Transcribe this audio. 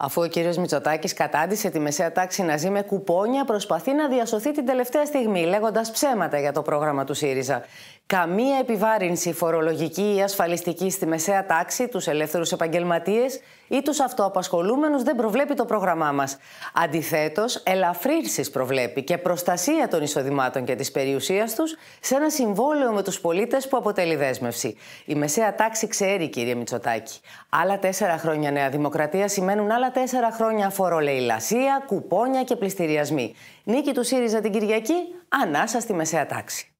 Αφού ο κύριος Μητσοτάκης κατάντησε τη μεσαία τάξη να ζει με κουπόνια, προσπαθεί να διασωθεί την τελευταία στιγμή, λέγοντας ψέματα για το πρόγραμμα του ΣΥΡΙΖΑ. Καμία επιβάρυνση φορολογική ή ασφαλιστική στη μεσαία τάξη, τους ελεύθερους επαγγελματίες ή τους αυτοαπασχολούμενους δεν προβλέπει το πρόγραμμά μας. Αντιθέτως, ελαφρύνσεις προβλέπει και προστασία των εισοδημάτων και της περιουσίας τους σε ένα συμβόλαιο με τους πολίτες που αποτελεί δέσμευση. Η μεσαία τάξη ξέρει, κύριε Μητσοτάκη. Άλλα τέσσερα χρόνια Νέα Δημοκρατία σημαίνουν άλλα τέσσερα χρόνια φορολεϊλασία, κουπόνια και πληστηριασμοί. Νίκη του ΣΥΡΙΖΑ την Κυριακή, ανάσα στη μεσαία τάξη.